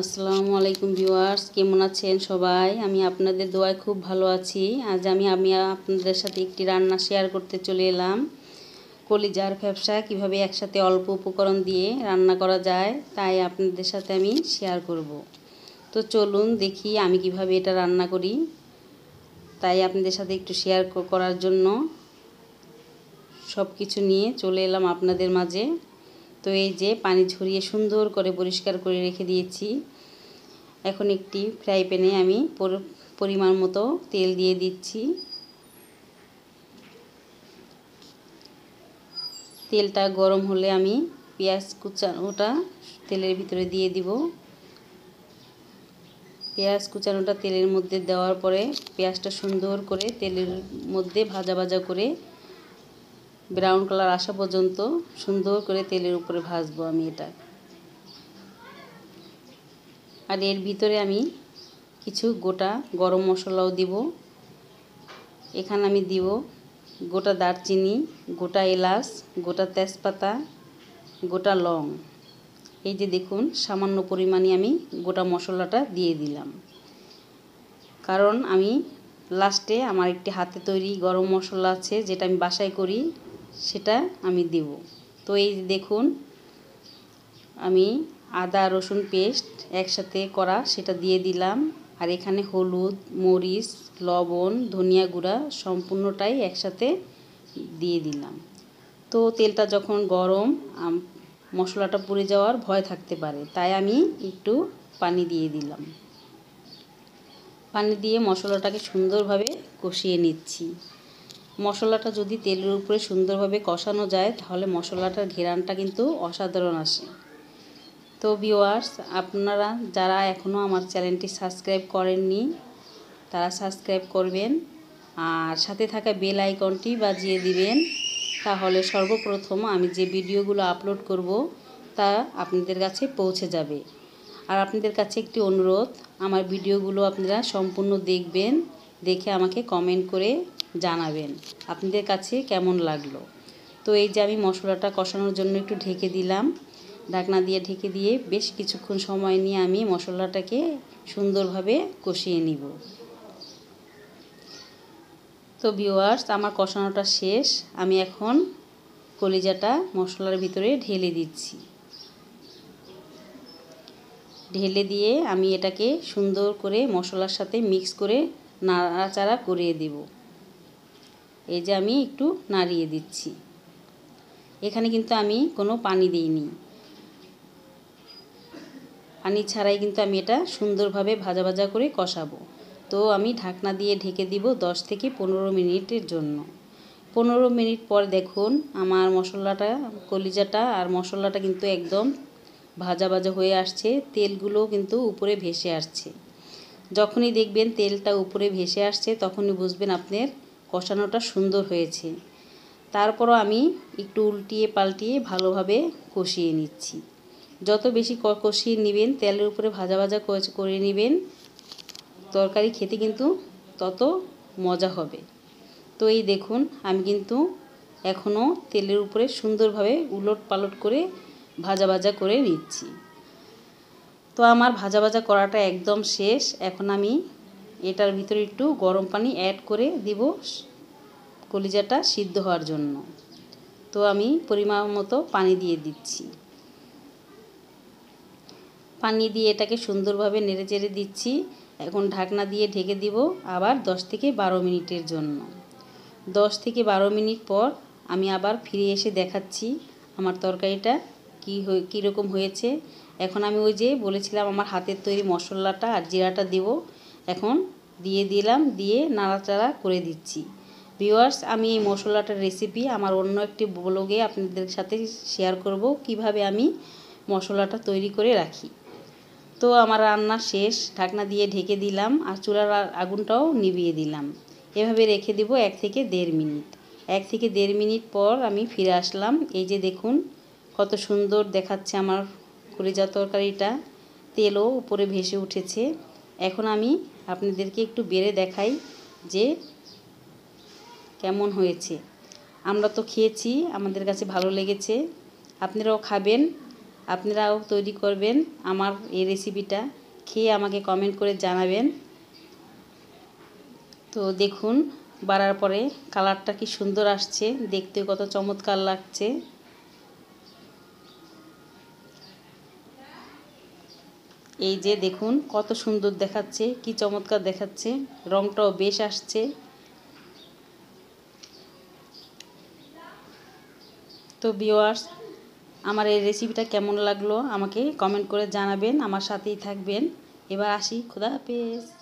আসসালামু আলাইকুম ভিউয়ার্স কেমন আছেন সবাই আমি আপনাদের দোয়ায় খুব ভালো আছি আজ আমি আমি আপনাদের সাথে একটি রান্না শেয়ার করতে চলে এলাম কলিজার ব্যবসা কিভাবে একসাথে অল্প উপকরণ দিয়ে রান্না করা যায় তাই আপনাদের সাথে আমি শেয়ার করব তো চলুন দেখি আমি কিভাবে এটা রান্না করি তাই আপনাদের সাথে একটু শেয়ার করার জন্য সব কিছু নিয়ে চলে এলাম আপনাদের মাঝে তো এই যে পানি ঝরিয়ে সুন্দর করে পরিষ্কার করে রেখে দিয়েছি এখন একটি ফ্রাই প্যানে আমি পরিমাণ মতো তেল দিয়ে দিচ্ছি তেলটা গরম হলে আমি পেঁয়াজ কুচানোটা তেলের ভিতরে দিয়ে দিব পেঁয়াজ কুচানোটা তেলের মধ্যে দেওয়ার পরে পেঁয়াজটা সুন্দর করে তেলের মধ্যে ভাজা ভাজা করে ব্রাউন কালার আসা পর্যন্ত সুন্দর করে তেলের উপরে ভাজবো আমি এটা আর এর ভিতরে আমি কিছু গোটা গরম মশলাও দিব এখানে আমি দিব গোটা দারচিনি গোটা এলাচ গোটা তেজপাতা গোটা লং এই যে দেখুন সামান্য পরিমাণে আমি গোটা মশলাটা দিয়ে দিলাম কারণ আমি লাস্টে আমার একটি হাতে তৈরি গরম মশলা আছে যেটা আমি বাসায় করি সেটা আমি দেব তো এই দেখুন আমি আদা রসুন পেস্ট একসাথে করা সেটা দিয়ে দিলাম আর এখানে হলুদ মরিচ লবণ ধনিয়া গুঁড়া সম্পূর্ণটাই একসাথে দিয়ে দিলাম তো তেলটা যখন গরম মশলাটা পুড়ে যাওয়ার ভয় থাকতে পারে তাই আমি একটু পানি দিয়ে দিলাম পানি দিয়ে মশলাটাকে সুন্দরভাবে কষিয়ে নিচ্ছি মশলাটা যদি তেলের উপরে সুন্দরভাবে কষানো যায় তাহলে মশলাটার ঘেরানটা কিন্তু অসাধারণ আসে তো ভিওয়ার্স আপনারা যারা এখনও আমার চ্যানেলটি সাবস্ক্রাইব করেননি তারা সাবস্ক্রাইব করবেন আর সাথে থাকা বেল আইকনটি বাজিয়ে দিবেন তাহলে সর্বপ্রথম আমি যে ভিডিওগুলো আপলোড করব তা আপনাদের কাছে পৌঁছে যাবে আর আপনাদের কাছে একটি অনুরোধ আমার ভিডিওগুলো আপনারা সম্পূর্ণ দেখবেন দেখে আমাকে কমেন্ট করে জানাবেন আপনাদের কাছে কেমন লাগলো তো এই যে আমি মশলাটা কষানোর জন্য একটু ঢেকে দিলাম ঢাকনা দিয়ে ঢেকে দিয়ে বেশ কিছুক্ষণ সময় নিয়ে আমি মশলাটাকে সুন্দরভাবে কষিয়ে নিব তো ভিওয়ার্স আমার কষানোটা শেষ আমি এখন কলিজাটা মশলার ভিতরে ঢেলে দিচ্ছি ঢেলে দিয়ে আমি এটাকে সুন্দর করে মশলার সাথে মিক্স করে নাড়াচাড়া করিয়ে দেবো এই যে আমি একটু নাড়িয়ে দিচ্ছি এখানে কিন্তু আমি কোনো পানি দিইনি পানি ছাড়াই কিন্তু আমি এটা সুন্দরভাবে ভাজা ভাজা করে কষাবো তো আমি ঢাকনা দিয়ে ঢেকে দিব দশ থেকে পনেরো মিনিটের জন্য পনেরো মিনিট পর দেখুন আমার মশলাটা কলিজাটা আর মশলাটা কিন্তু একদম ভাজা ভাজা হয়ে আসছে তেলগুলো কিন্তু উপরে ভেসে আসছে যখনই দেখবেন তেলটা উপরে ভেসে আসছে তখনই বুঝবেন আপনার কষানোটা সুন্দর হয়েছে তারপরও আমি একটু উল্টিয়ে পাল্টিয়ে ভালোভাবে কষিয়ে নিচ্ছি যত বেশি কষিয়ে নেবেন তেলের উপরে ভাজা ভাজা করে নেবেন তরকারি খেতে কিন্তু তত মজা হবে তো এই দেখুন আমি কিন্তু এখনও তেলের উপরে সুন্দরভাবে উলট পালট করে ভাজা ভাজা করে নিচ্ছি তো আমার ভাজা ভাজা করাটা একদম শেষ এখন আমি এটার ভিতরে একটু গরম পানি অ্যাড করে দিব কলিজাটা সিদ্ধ হওয়ার জন্য তো আমি পরিমাণ মতো পানি দিয়ে দিচ্ছি পানি দিয়ে এটাকে সুন্দরভাবে নেড়ে চেড়ে দিচ্ছি এখন ঢাকনা দিয়ে ঢেকে দিব আবার দশ থেকে বারো মিনিটের জন্য দশ থেকে বারো মিনিট পর আমি আবার ফিরে এসে দেখাচ্ছি আমার তরকারিটা কী হয়ে কীরকম হয়েছে এখন আমি ওই যে বলেছিলাম আমার হাতের তৈরি মশলাটা আর জিরাটা দেবো এখন দিয়ে দিলাম দিয়ে নাড়াচাড়া করে দিচ্ছি ভিওয়ার্স আমি এই মশলাটার রেসিপি আমার অন্য একটি ব্লগে আপনাদের সাথে শেয়ার করব কিভাবে আমি মশলাটা তৈরি করে রাখি তো আমার রান্না শেষ ঢাকনা দিয়ে ঢেকে দিলাম আর চুলার আগুনটাও নিভিয়ে দিলাম এভাবে রেখে দেবো এক থেকে দেড় মিনিট এক থেকে দেড় মিনিট পর আমি ফিরে আসলাম এই যে দেখুন কত সুন্দর দেখাচ্ছে আমার করে যা তরকারিটা তেলও উপরে ভেসে উঠেছে এখন আমি আপনাদেরকে একটু বেড়ে দেখাই যে কেমন হয়েছে আমরা তো খেয়েছি আমাদের কাছে ভালো লেগেছে আপনারাও খাবেন আপনারাও তৈরি করবেন আমার এই রেসিপিটা খেয়ে আমাকে কমেন্ট করে জানাবেন তো দেখুন বাড়ার পরে কালারটা কি সুন্দর আসছে দেখতে কত চমৎকার লাগছে এই যে দেখুন কত সুন্দর দেখাচ্ছে কি চমৎকার দেখাচ্ছে রংটাও বেশ আসছে তো ভিওয়ার্স আমার এই রেসিপিটা কেমন লাগলো আমাকে কমেন্ট করে জানাবেন আমার সাথেই থাকবেন এবার আসি খোদা হাফেজ